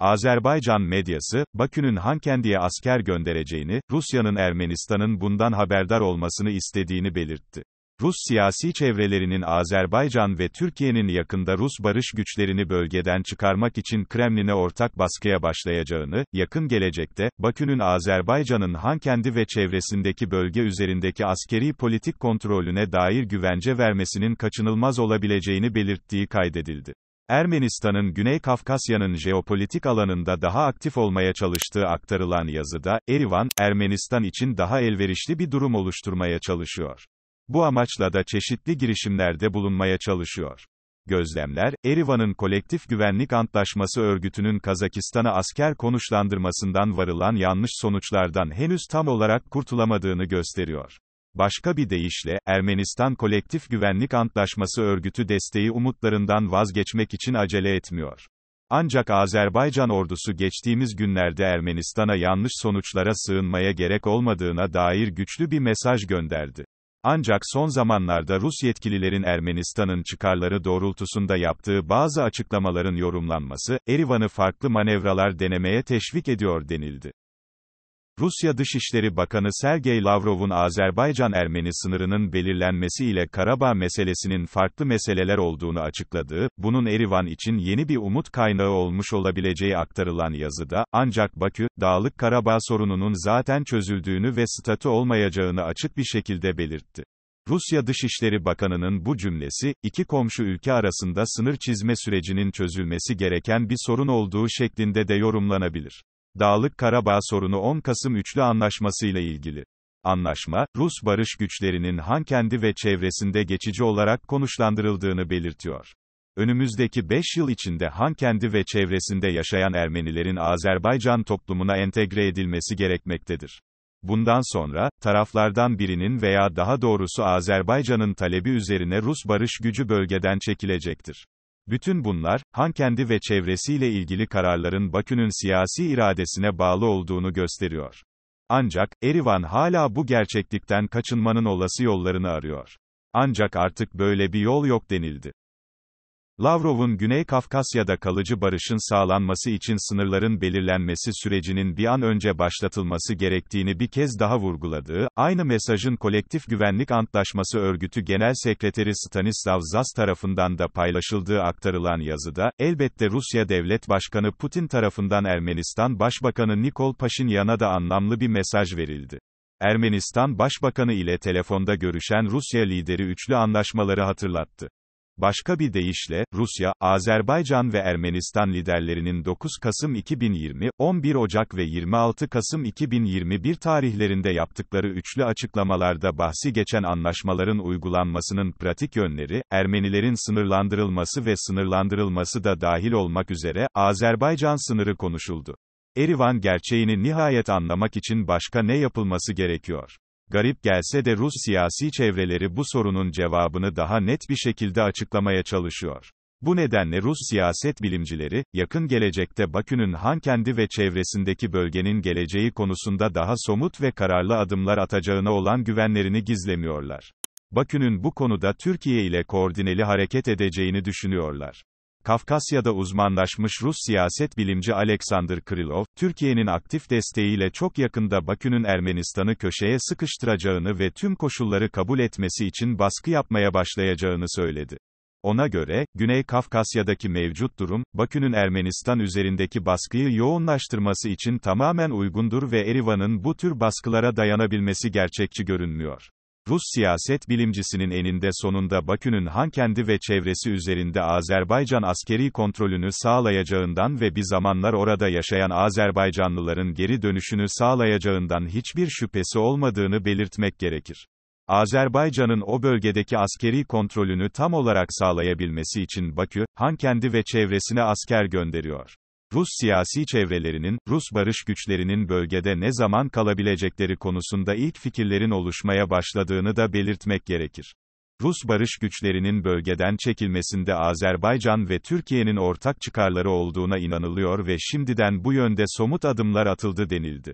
Azerbaycan medyası, Bakü'nün Hankendi'ye asker göndereceğini, Rusya'nın Ermenistan'ın bundan haberdar olmasını istediğini belirtti. Rus siyasi çevrelerinin Azerbaycan ve Türkiye'nin yakında Rus barış güçlerini bölgeden çıkarmak için Kremlin'e ortak baskıya başlayacağını, yakın gelecekte, Bakü'nün Azerbaycan'ın Hankendi ve çevresindeki bölge üzerindeki askeri politik kontrolüne dair güvence vermesinin kaçınılmaz olabileceğini belirttiği kaydedildi. Ermenistan'ın Güney Kafkasya'nın jeopolitik alanında daha aktif olmaya çalıştığı aktarılan yazıda, Erivan, Ermenistan için daha elverişli bir durum oluşturmaya çalışıyor. Bu amaçla da çeşitli girişimlerde bulunmaya çalışıyor. Gözlemler, Erivan'ın Kolektif Güvenlik Antlaşması Örgütü'nün Kazakistan'a asker konuşlandırmasından varılan yanlış sonuçlardan henüz tam olarak kurtulamadığını gösteriyor. Başka bir deyişle, Ermenistan Kolektif Güvenlik Antlaşması örgütü desteği umutlarından vazgeçmek için acele etmiyor. Ancak Azerbaycan ordusu geçtiğimiz günlerde Ermenistan'a yanlış sonuçlara sığınmaya gerek olmadığına dair güçlü bir mesaj gönderdi. Ancak son zamanlarda Rus yetkililerin Ermenistan'ın çıkarları doğrultusunda yaptığı bazı açıklamaların yorumlanması, Erivan'ı farklı manevralar denemeye teşvik ediyor denildi. Rusya Dışişleri Bakanı Sergey Lavrov'un Azerbaycan-Ermeni sınırının belirlenmesiyle Karabağ meselesinin farklı meseleler olduğunu açıkladığı, bunun Erivan için yeni bir umut kaynağı olmuş olabileceği aktarılan yazıda, ancak Bakü, Dağlık Karabağ sorununun zaten çözüldüğünü ve statü olmayacağını açık bir şekilde belirtti. Rusya Dışişleri Bakanı'nın bu cümlesi, iki komşu ülke arasında sınır çizme sürecinin çözülmesi gereken bir sorun olduğu şeklinde de yorumlanabilir. Dağlık Karabağ sorunu 10 Kasım Üçlü anlaşmasıyla ilgili. Anlaşma, Rus barış güçlerinin kendi ve çevresinde geçici olarak konuşlandırıldığını belirtiyor. Önümüzdeki 5 yıl içinde kendi ve çevresinde yaşayan Ermenilerin Azerbaycan toplumuna entegre edilmesi gerekmektedir. Bundan sonra, taraflardan birinin veya daha doğrusu Azerbaycan'ın talebi üzerine Rus barış gücü bölgeden çekilecektir. Bütün bunlar, Han kendi ve çevresiyle ilgili kararların Bakü'nün siyasi iradesine bağlı olduğunu gösteriyor. Ancak, Erivan hala bu gerçeklikten kaçınmanın olası yollarını arıyor. Ancak artık böyle bir yol yok denildi. Lavrov'un Güney Kafkasya'da kalıcı barışın sağlanması için sınırların belirlenmesi sürecinin bir an önce başlatılması gerektiğini bir kez daha vurguladığı, aynı mesajın Kolektif Güvenlik Antlaşması Örgütü Genel Sekreteri Stanislav Zas tarafından da paylaşıldığı aktarılan yazıda, elbette Rusya Devlet Başkanı Putin tarafından Ermenistan Başbakanı Nikol Paşinyan'a da anlamlı bir mesaj verildi. Ermenistan Başbakanı ile telefonda görüşen Rusya lideri üçlü anlaşmaları hatırlattı. Başka bir deyişle, Rusya, Azerbaycan ve Ermenistan liderlerinin 9 Kasım 2020, 11 Ocak ve 26 Kasım 2021 tarihlerinde yaptıkları üçlü açıklamalarda bahsi geçen anlaşmaların uygulanmasının pratik yönleri, Ermenilerin sınırlandırılması ve sınırlandırılması da dahil olmak üzere, Azerbaycan sınırı konuşuldu. Erivan gerçeğini nihayet anlamak için başka ne yapılması gerekiyor? Garip gelse de Rus siyasi çevreleri bu sorunun cevabını daha net bir şekilde açıklamaya çalışıyor. Bu nedenle Rus siyaset bilimcileri, yakın gelecekte Bakü'nün Hankendi ve çevresindeki bölgenin geleceği konusunda daha somut ve kararlı adımlar atacağına olan güvenlerini gizlemiyorlar. Bakü'nün bu konuda Türkiye ile koordineli hareket edeceğini düşünüyorlar. Kafkasya'da uzmanlaşmış Rus siyaset bilimci Alexander Krylov, Türkiye'nin aktif desteğiyle çok yakında Bakü'nün Ermenistan'ı köşeye sıkıştıracağını ve tüm koşulları kabul etmesi için baskı yapmaya başlayacağını söyledi. Ona göre, Güney Kafkasya'daki mevcut durum, Bakü'nün Ermenistan üzerindeki baskıyı yoğunlaştırması için tamamen uygundur ve Erivan'ın bu tür baskılara dayanabilmesi gerçekçi görünmüyor. Rus siyaset bilimcisinin eninde sonunda Bakü'nün Hankendi ve çevresi üzerinde Azerbaycan askeri kontrolünü sağlayacağından ve bir zamanlar orada yaşayan Azerbaycanlıların geri dönüşünü sağlayacağından hiçbir şüphesi olmadığını belirtmek gerekir. Azerbaycan'ın o bölgedeki askeri kontrolünü tam olarak sağlayabilmesi için Bakü, Hankendi ve çevresine asker gönderiyor. Rus siyasi çevrelerinin, Rus barış güçlerinin bölgede ne zaman kalabilecekleri konusunda ilk fikirlerin oluşmaya başladığını da belirtmek gerekir. Rus barış güçlerinin bölgeden çekilmesinde Azerbaycan ve Türkiye'nin ortak çıkarları olduğuna inanılıyor ve şimdiden bu yönde somut adımlar atıldı denildi.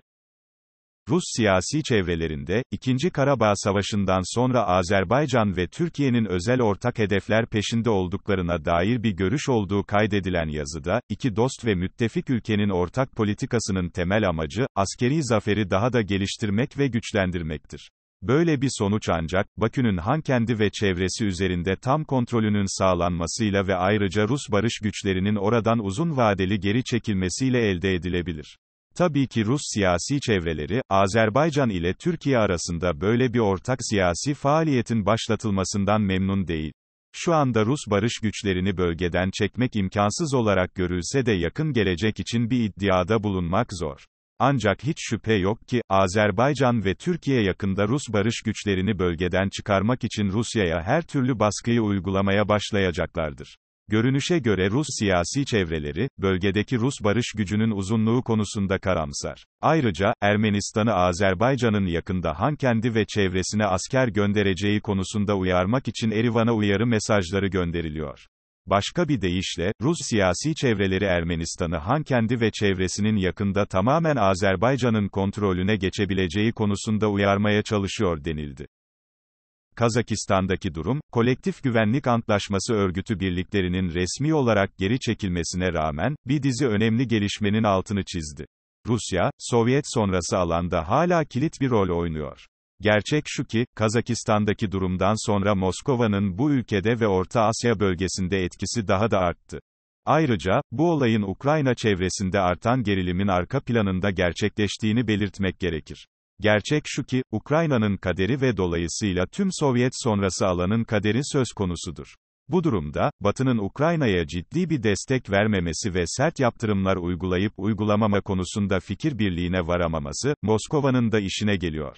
Rus siyasi çevrelerinde, İkinci Karabağ Savaşı'ndan sonra Azerbaycan ve Türkiye'nin özel ortak hedefler peşinde olduklarına dair bir görüş olduğu kaydedilen yazıda, iki dost ve müttefik ülkenin ortak politikasının temel amacı, askeri zaferi daha da geliştirmek ve güçlendirmektir. Böyle bir sonuç ancak, Bakü'nün Han kendi ve çevresi üzerinde tam kontrolünün sağlanmasıyla ve ayrıca Rus barış güçlerinin oradan uzun vadeli geri çekilmesiyle elde edilebilir. Tabii ki Rus siyasi çevreleri, Azerbaycan ile Türkiye arasında böyle bir ortak siyasi faaliyetin başlatılmasından memnun değil. Şu anda Rus barış güçlerini bölgeden çekmek imkansız olarak görülse de yakın gelecek için bir iddiada bulunmak zor. Ancak hiç şüphe yok ki, Azerbaycan ve Türkiye yakında Rus barış güçlerini bölgeden çıkarmak için Rusya'ya her türlü baskıyı uygulamaya başlayacaklardır. Görünüşe göre Rus siyasi çevreleri, bölgedeki Rus barış gücünün uzunluğu konusunda karamsar. Ayrıca, Ermenistan'ı Azerbaycan'ın yakında Hankendi ve çevresine asker göndereceği konusunda uyarmak için Erivan'a uyarı mesajları gönderiliyor. Başka bir deyişle, Rus siyasi çevreleri Ermenistan'ı Hankendi ve çevresinin yakında tamamen Azerbaycan'ın kontrolüne geçebileceği konusunda uyarmaya çalışıyor denildi. Kazakistan'daki durum, Kolektif Güvenlik Antlaşması örgütü birliklerinin resmi olarak geri çekilmesine rağmen, bir dizi önemli gelişmenin altını çizdi. Rusya, Sovyet sonrası alanda hala kilit bir rol oynuyor. Gerçek şu ki, Kazakistan'daki durumdan sonra Moskova'nın bu ülkede ve Orta Asya bölgesinde etkisi daha da arttı. Ayrıca, bu olayın Ukrayna çevresinde artan gerilimin arka planında gerçekleştiğini belirtmek gerekir. Gerçek şu ki, Ukrayna'nın kaderi ve dolayısıyla tüm Sovyet sonrası alanın kaderi söz konusudur. Bu durumda, Batı'nın Ukrayna'ya ciddi bir destek vermemesi ve sert yaptırımlar uygulayıp uygulamama konusunda fikir birliğine varamaması, Moskova'nın da işine geliyor.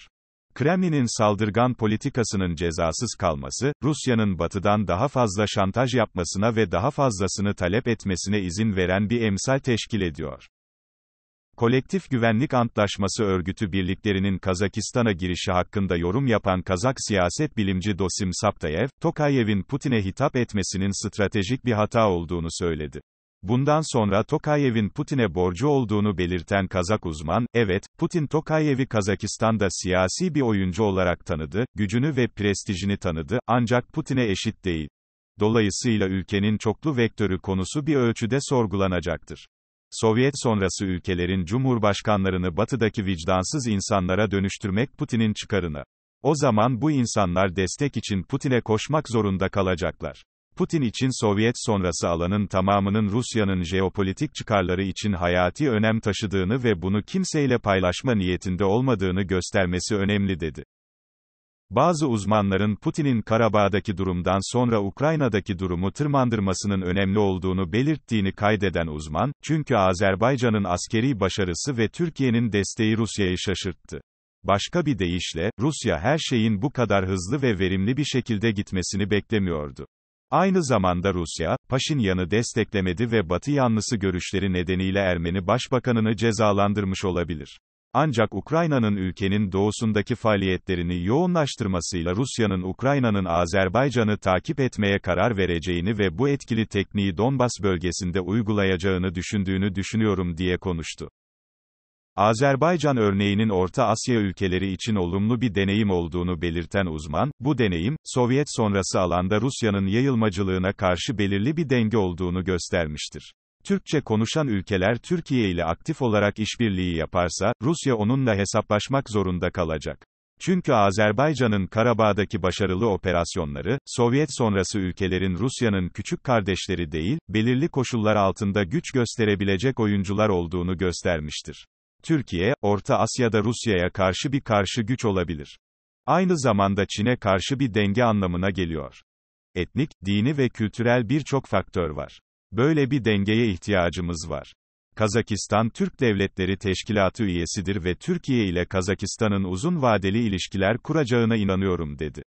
Kremlin'in saldırgan politikasının cezasız kalması, Rusya'nın batıdan daha fazla şantaj yapmasına ve daha fazlasını talep etmesine izin veren bir emsal teşkil ediyor. Kolektif Güvenlik Antlaşması Örgütü birliklerinin Kazakistan'a girişi hakkında yorum yapan Kazak siyaset bilimci Dosim Saptayev, Tokayev'in Putin'e hitap etmesinin stratejik bir hata olduğunu söyledi. Bundan sonra Tokayev'in Putin'e borcu olduğunu belirten Kazak uzman, evet, Putin Tokayev'i Kazakistan'da siyasi bir oyuncu olarak tanıdı, gücünü ve prestijini tanıdı, ancak Putin'e eşit değil. Dolayısıyla ülkenin çoklu vektörü konusu bir ölçüde sorgulanacaktır. Sovyet sonrası ülkelerin cumhurbaşkanlarını batıdaki vicdansız insanlara dönüştürmek Putin'in çıkarını. O zaman bu insanlar destek için Putin'e koşmak zorunda kalacaklar. Putin için Sovyet sonrası alanın tamamının Rusya'nın jeopolitik çıkarları için hayati önem taşıdığını ve bunu kimseyle paylaşma niyetinde olmadığını göstermesi önemli dedi. Bazı uzmanların Putin'in Karabağ'daki durumdan sonra Ukrayna'daki durumu tırmandırmasının önemli olduğunu belirttiğini kaydeden uzman, çünkü Azerbaycan'ın askeri başarısı ve Türkiye'nin desteği Rusya'yı şaşırttı. Başka bir deyişle, Rusya her şeyin bu kadar hızlı ve verimli bir şekilde gitmesini beklemiyordu. Aynı zamanda Rusya, Paşinyan'ı desteklemedi ve Batı yanlısı görüşleri nedeniyle Ermeni başbakanını cezalandırmış olabilir. Ancak Ukrayna'nın ülkenin doğusundaki faaliyetlerini yoğunlaştırmasıyla Rusya'nın Ukrayna'nın Azerbaycan'ı takip etmeye karar vereceğini ve bu etkili tekniği Donbas bölgesinde uygulayacağını düşündüğünü düşünüyorum diye konuştu. Azerbaycan örneğinin Orta Asya ülkeleri için olumlu bir deneyim olduğunu belirten uzman, bu deneyim, Sovyet sonrası alanda Rusya'nın yayılmacılığına karşı belirli bir denge olduğunu göstermiştir. Türkçe konuşan ülkeler Türkiye ile aktif olarak işbirliği yaparsa, Rusya onunla hesaplaşmak zorunda kalacak. Çünkü Azerbaycan'ın Karabağ'daki başarılı operasyonları, Sovyet sonrası ülkelerin Rusya'nın küçük kardeşleri değil, belirli koşullar altında güç gösterebilecek oyuncular olduğunu göstermiştir. Türkiye, Orta Asya'da Rusya'ya karşı bir karşı güç olabilir. Aynı zamanda Çin'e karşı bir denge anlamına geliyor. Etnik, dini ve kültürel birçok faktör var. Böyle bir dengeye ihtiyacımız var. Kazakistan Türk Devletleri Teşkilatı üyesidir ve Türkiye ile Kazakistan'ın uzun vadeli ilişkiler kuracağına inanıyorum dedi.